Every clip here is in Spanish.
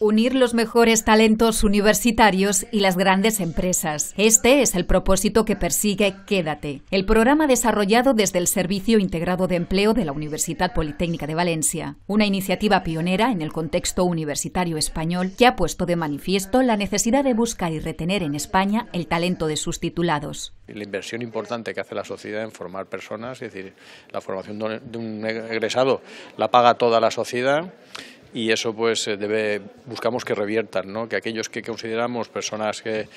Unir los mejores talentos universitarios y las grandes empresas. Este es el propósito que persigue Quédate, el programa desarrollado desde el Servicio Integrado de Empleo de la Universidad Politécnica de Valencia, una iniciativa pionera en el contexto universitario español que ha puesto de manifiesto la necesidad de buscar y retener en España el talento de sus titulados. La inversión importante que hace la sociedad en formar personas, es decir, la formación de un egresado la paga toda la sociedad y eso pues eh, buscamos que reviertan ¿no? que aquellos que consideramos personas que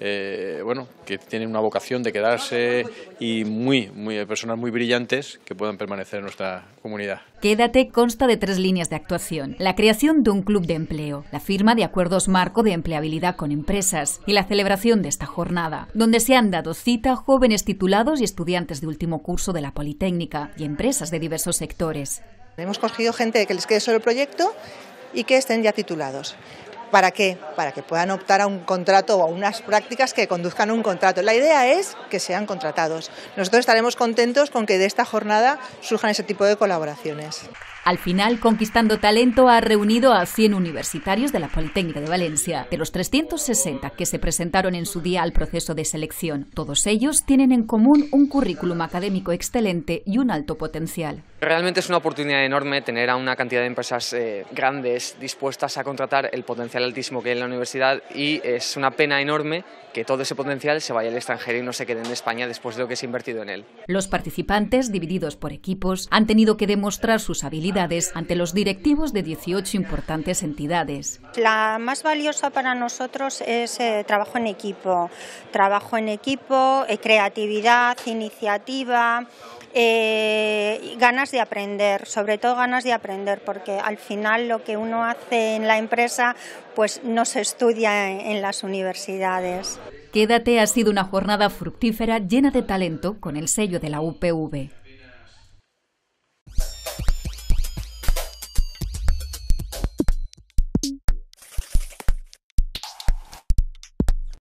eh, bueno que tienen una vocación de quedarse y muy muy personas muy brillantes que puedan permanecer en nuestra comunidad Quédate consta de tres líneas de actuación la creación de un club de empleo la firma de acuerdos marco de empleabilidad con empresas y la celebración de esta jornada donde se han dado cita jóvenes titulados y estudiantes de último curso de la Politécnica y empresas de diversos sectores Hemos cogido gente que les quede solo el proyecto y que estén ya titulados. ¿Para qué? Para que puedan optar a un contrato o a unas prácticas que conduzcan a un contrato. La idea es que sean contratados. Nosotros estaremos contentos con que de esta jornada surjan ese tipo de colaboraciones. Al final, Conquistando Talento ha reunido a 100 universitarios de la Politécnica de Valencia, de los 360 que se presentaron en su día al proceso de selección. Todos ellos tienen en común un currículum académico excelente y un alto potencial. Realmente es una oportunidad enorme tener a una cantidad de empresas eh, grandes dispuestas a contratar el potencial altísimo que hay en la universidad y es una pena enorme que todo ese potencial se vaya al extranjero y no se quede en España después de lo que se ha invertido en él. Los participantes, divididos por equipos, han tenido que demostrar sus habilidades ante los directivos de 18 importantes entidades. La más valiosa para nosotros es eh, trabajo en equipo, trabajo en equipo, eh, creatividad, iniciativa, ganas de aprender, sobre todo ganas de aprender, porque al final lo que uno hace en la empresa pues no se estudia en las universidades. Quédate ha sido una jornada fructífera llena de talento con el sello de la UPV.